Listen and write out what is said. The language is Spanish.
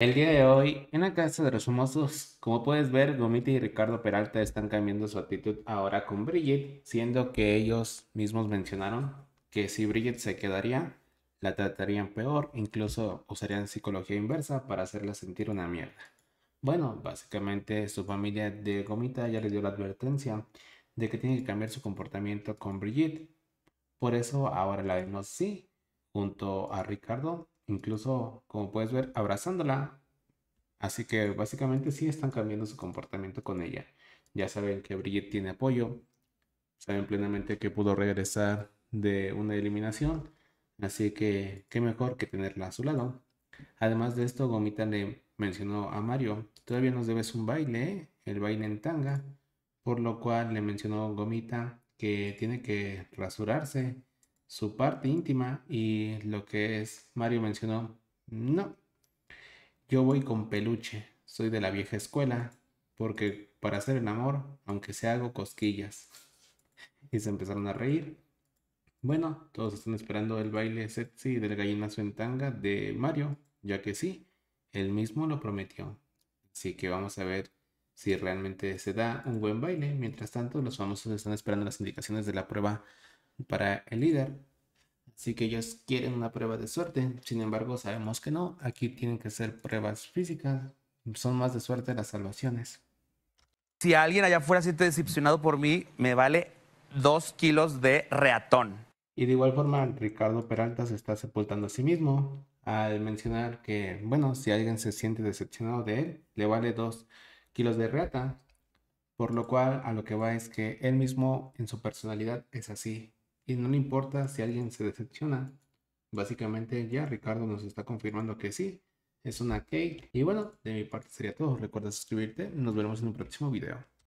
El día de hoy, en la Casa de los Famosos, como puedes ver, Gomita y Ricardo Peralta están cambiando su actitud ahora con Brigitte, siendo que ellos mismos mencionaron que si Brigitte se quedaría, la tratarían peor, incluso usarían psicología inversa para hacerla sentir una mierda. Bueno, básicamente su familia de Gomita ya le dio la advertencia de que tiene que cambiar su comportamiento con Brigitte. Por eso ahora la vemos sí, junto a Ricardo, incluso, como puedes ver, abrazándola. Así que básicamente sí están cambiando su comportamiento con ella. Ya saben que Brigitte tiene apoyo, saben plenamente que pudo regresar de una eliminación, así que qué mejor que tenerla a su lado. Además de esto, Gomita le mencionó a Mario, todavía nos debes un baile, ¿eh? el baile en tanga, por lo cual le mencionó Gomita que tiene que rasurarse su parte íntima y lo que es, Mario mencionó, no, yo voy con peluche, soy de la vieja escuela, porque para hacer el amor, aunque sea hago cosquillas. Y se empezaron a reír. Bueno, todos están esperando el baile sexy del gallinazo en tanga de Mario, ya que sí, él mismo lo prometió. Así que vamos a ver si realmente se da un buen baile. Mientras tanto, los famosos están esperando las indicaciones de la prueba para el líder. Así que ellos quieren una prueba de suerte. Sin embargo, sabemos que no. Aquí tienen que ser pruebas físicas. Son más de suerte las salvaciones. Si alguien allá afuera siente decepcionado por mí, me vale dos kilos de reatón. Y de igual forma, Ricardo Peralta se está sepultando a sí mismo al mencionar que, bueno, si alguien se siente decepcionado de él, le vale dos kilos de reata. Por lo cual, a lo que va es que él mismo en su personalidad es así, y no le importa si alguien se decepciona. Básicamente ya Ricardo nos está confirmando que sí, es una cake. Y bueno, de mi parte sería todo. Recuerda suscribirte. Nos veremos en un próximo video.